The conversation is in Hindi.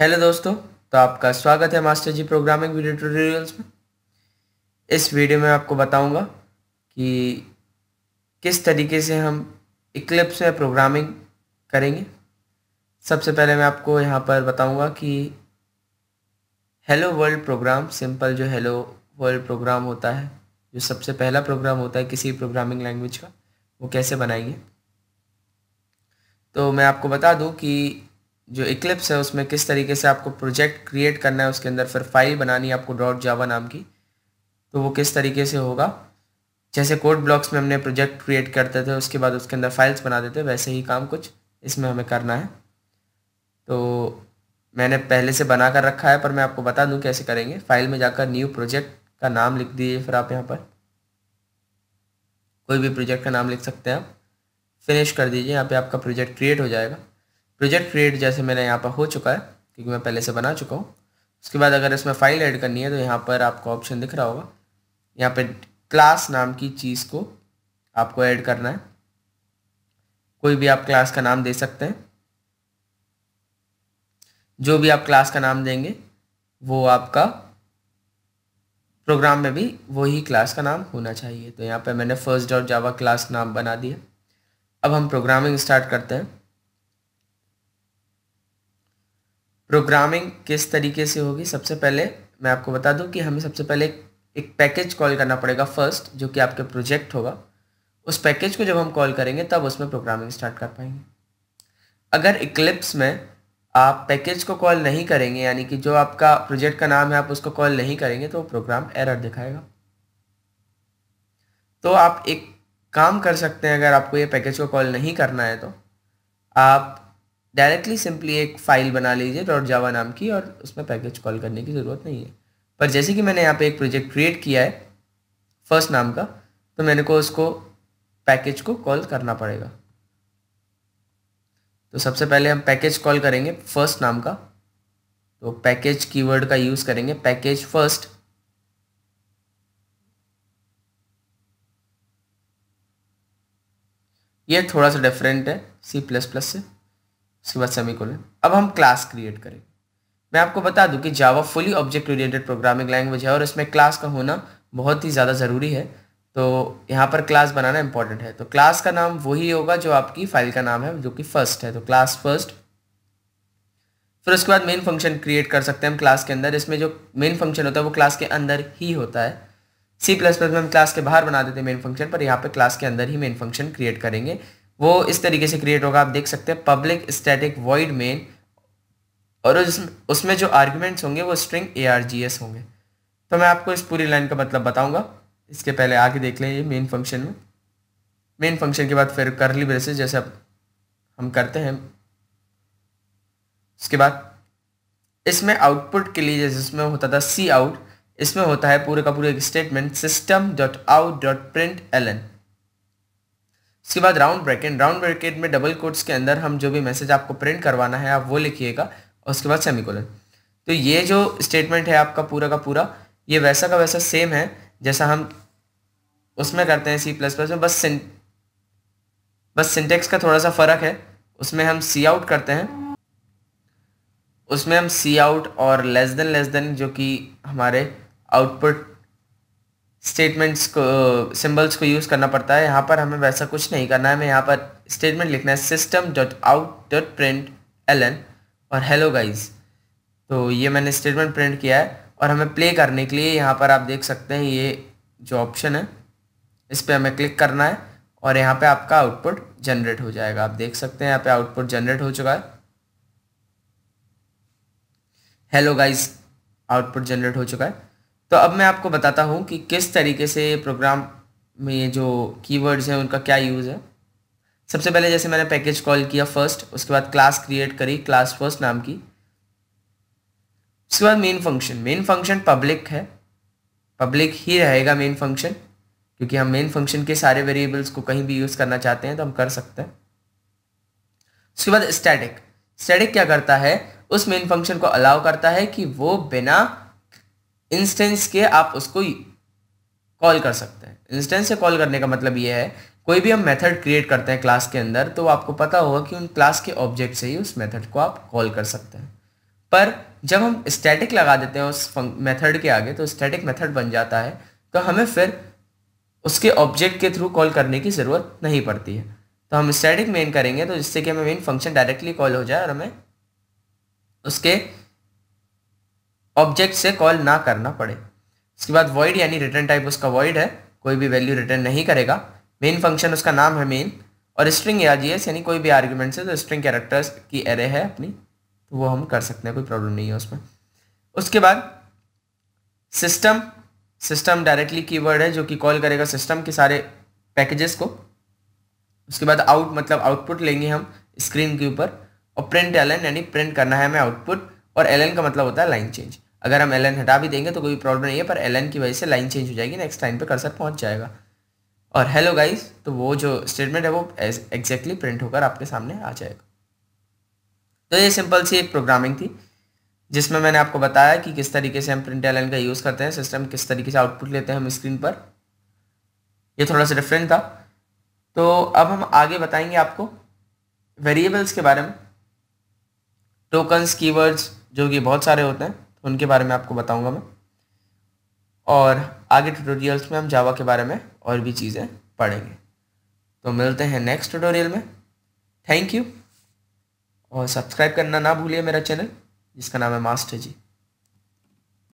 हेलो दोस्तों तो आपका स्वागत है master ji programming video tutorials में इस वीडियो में आपको बताऊंगा कि किस तरीके से हम इक्लिप्स में प्रोग्रामिंग करेंगे सबसे पहले मैं आपको यहाँ पर बताऊंगा कि हेलो वर्ल्ड प्रोग्राम सिंपल जो हेलो वर्ल्ड प्रोग्राम होता है जो सबसे पहला प्रोग्राम होता है किसी प्रोग्रामिंग लैंग्वेज का वो कैसे बनाएंगे तो मैं आपको बता दूँ कि जो इक्लिप्स है उसमें किस तरीके से आपको प्रोजेक्ट क्रिएट करना है उसके अंदर फिर फाइल बनानी है आपको डॉट जावा नाम की तो वो किस तरीके से होगा जैसे कोड ब्लॉक्स में हमने प्रोजेक्ट क्रिएट करते थे उसके बाद उसके अंदर फाइल्स बना देते वैसे ही काम कुछ इसमें हमें करना है तो मैंने पहले से बना कर रखा है पर मैं आपको बता दूँ कैसे करेंगे फाइल में जाकर न्यू प्रोजेक्ट का नाम लिख दीजिए फिर आप यहाँ पर कोई भी प्रोजेक्ट का नाम लिख सकते हैं आप फिनिश कर दीजिए यहाँ पे आपका प्रोजेक्ट क्रिएट हो जाएगा प्रोजेक्ट क्रिएट जैसे मेरा यहाँ पर हो चुका है क्योंकि मैं पहले से बना चुका हूँ उसके बाद अगर इसमें फ़ाइल ऐड करनी है तो यहाँ पर आपको ऑप्शन दिख रहा होगा यहाँ पर क्लास नाम की चीज़ को आपको ऐड करना है कोई भी आप क्लास का नाम दे सकते हैं जो भी आप क्लास का नाम देंगे वो आपका प्रोग्राम में भी वही क्लास का नाम होना चाहिए तो यहाँ पे मैंने फर्स्ट डॉट जावा क्लास नाम बना दिया अब हम प्रोग्रामिंग स्टार्ट करते हैं प्रोग्रामिंग किस तरीके से होगी सबसे पहले मैं आपको बता दूं कि हमें सबसे पहले एक पैकेज कॉल करना पड़ेगा फर्स्ट जो कि आपके प्रोजेक्ट होगा उस पैकेज को जब हम कॉल करेंगे तब उसमें प्रोग्रामिंग स्टार्ट कर पाएंगे अगर इक्लिप्स में आप पैकेज को कॉल नहीं करेंगे यानी कि जो आपका प्रोजेक्ट का नाम है आप उसको कॉल नहीं करेंगे तो प्रोग्राम एरर दिखाएगा तो आप एक काम कर सकते हैं अगर आपको ये पैकेज को कॉल नहीं करना है तो आप डायरेक्टली सिंपली एक फ़ाइल बना लीजिए डॉट जावा नाम की और उसमें पैकेज कॉल करने की ज़रूरत नहीं है पर जैसे कि मैंने यहाँ पे एक प्रोजेक्ट क्रिएट किया है फर्स्ट नाम का तो मैंने को उसको पैकेज को कॉल करना पड़ेगा तो सबसे पहले हम पैकेज कॉल करेंगे फर्स्ट नाम का तो पैकेज कीवर्ड का यूज़ करेंगे पैकेज फर्स्ट ये थोड़ा सा डिफरेंट है सी प्लस प्लस से सुबह सेमी कोलन अब हम क्लास क्रिएट करें मैं आपको बता दूं कि Java fully object oriented programming language है और इसमें क्लास का होना बहुत ही ज़्यादा ज़रूरी है तो यहाँ पर क्लास बनाना इंपॉर्टेंट है तो क्लास का नाम वही होगा जो आपकी फाइल का नाम है जो कि फर्स्ट है तो क्लास फर्स्ट फिर उसके बाद मेन फंक्शन क्रिएट कर सकते हैं हम क्लास के अंदर इसमें जो मेन फंक्शन होता है वो क्लास के अंदर ही होता है सी प्लस प्लस में हम क्लास के बाहर बना देते हैं मेन फंक्शन पर यहाँ पे क्लास के अंदर ही मेन फंक्शन क्रिएट करेंगे वो इस तरीके से क्रिएट होगा आप देख सकते हैं पब्लिक स्टैटिक वॉइड मेन और उसमें जो आर्ग्यूमेंट्स होंगे वो string A R G S होंगे तो मैं आपको इस पूरी लाइन का मतलब बताऊंगा इसके पहले आगे देख लें ये मेन फंक्शन में मेन फंक्शन के बाद फिर करली ब्रेसेस जैसे अब हम करते हैं उसके बाद इसमें आउटपुट के लिए जैसे इसमें होता था सी आउट इसमें होता है पूरे का पूरा एक statement system dot out dot print L N उसके बाद राउंड ब्रैकेट राउंड ब्रैकेट में डबल कोट्स के अंदर हम जो भी मैसेज आपको प्रिंट करवाना है आप वो लिखिएगा और उसके बाद सेमिकोलन तो ये जो स्टेटमेंट है आपका पूरा का पूरा ये वैसा का वैसा सेम है जैसा हम उसमें करते हैं सी प्लस प्लस में बस सिं बस सिंटेक्स का थोड़ा सा फ़र्क है उसमें हम सी आउट करते हैं उसमें हम सी आउट और लेस देन लेस देन जो कि हमारे आउटपुट स्टेटमेंट्स को सिंबल्स को यूज़ करना पड़ता है यहाँ पर हमें वैसा कुछ नहीं करना है हमें यहाँ पर स्टेटमेंट लिखना है system dot out dot print L N और हेलो गाइज तो ये मैंने स्टेटमेंट प्रिंट किया है और हमें प्ले करने के लिए यहाँ पर आप देख सकते हैं ये जो ऑप्शन है इस पर हमें क्लिक करना है और यहाँ पे आपका आउटपुट जनरेट हो जाएगा आप देख सकते हैं यहाँ पे आउटपुट जनरेट हो चुका है हेलो गाइस आउटपुट जनरेट हो चुका है तो अब मैं आपको बताता हूँ कि किस तरीके से प्रोग्राम में जो कीवर्ड्स हैं उनका क्या यूज़ है सबसे पहले जैसे मैंने पैकेज कॉल किया फर्स्ट उसके बाद क्लास क्रिएट करी क्लास फर्स्ट नाम की उसके बाद main function main function public है पब्लिक ही रहेगा मेन फंक्शन क्योंकि हम मेन फंक्शन के सारे वेरिएबल्स को कहीं भी यूज़ करना चाहते हैं तो हम कर सकते हैं उसके बाद स्टैटिक स्टैटिक क्या करता है उस मेन फंक्शन को अलाउ करता है कि वो बिना इंस्टेंस के आप उसको कॉल कर सकते हैं इंस्टेंस से कॉल करने का मतलब ये है कोई भी हम मेथड क्रिएट करते हैं क्लास के अंदर तो आपको पता होगा कि उन क्लास के ऑब्जेक्ट से ही उस मेथड को आप कॉल कर सकते हैं पर जब हम स्टैटिक लगा देते हैं उस मेथड के आगे तो स्टैटिक मेथड बन जाता है तो हमें फिर उसके ऑब्जेक्ट के थ्रू कॉल करने की ज़रूरत नहीं पड़ती है तो हम स्टैटिक मेन करेंगे तो जिससे कि हमें मेन फंक्शन डायरेक्टली कॉल हो जाए और हमें उसके ऑब्जेक्ट से कॉल ना करना पड़े इसके बाद वॉइड यानी रिटर्न टाइप उसका वॉइड है कोई भी वैल्यू रिटर्न नहीं करेगा मेन फंक्शन उसका नाम है मेन और स्ट्रिंग या जी यानी कोई भी आर्ग्यूमेंट से तो स्ट्रिंग कैरेक्टर्स की एरे है अपनी तो वो हम कर सकते हैं कोई प्रॉब्लम नहीं है उसमें उसके बाद सिस्टम सिस्टम डायरेक्टली की है जो कि कॉल करेगा सिस्टम के सारे पैकेजेस को उसके बाद आउट मतलब आउटपुट लेंगे हम स्क्रीन के ऊपर और प्रिंट एल यानी प्रिंट करना है हमें आउटपुट और एल का मतलब होता है लाइन चेंज अगर हम एल हटा भी देंगे तो कोई प्रॉब्लम नहीं है पर एल की वजह से लाइन चेंज हो जाएगी नेक्स्ट लाइन पर कर्सर पहुँच जाएगा और हेलो गाइस तो वो जो स्टेटमेंट है वो एग्जैक्टली प्रिंट होकर आपके सामने आ जाएगा तो ये सिंपल सी एक प्रोग्रामिंग थी जिसमें मैंने आपको बताया कि किस तरीके से हम प्रिंट एल का यूज़ करते हैं सिस्टम किस तरीके से आउटपुट लेते हैं हम स्क्रीन पर ये थोड़ा सा डिफरेंट था तो अब हम आगे बताएंगे आपको वेरिएबल्स के बारे में टोकन्स कीवर्ड्स जो कि बहुत सारे होते हैं तो उनके बारे में आपको बताऊंगा मैं और आगे ट्यूटोरियल्स में हम जावा के बारे में और भी चीज़ें पढ़ेंगे तो मिलते हैं नेक्स्ट ट्यूटोरियल में थैंक यू और सब्सक्राइब करना ना भूलिए मेरा चैनल जिसका नाम है मास्टर जी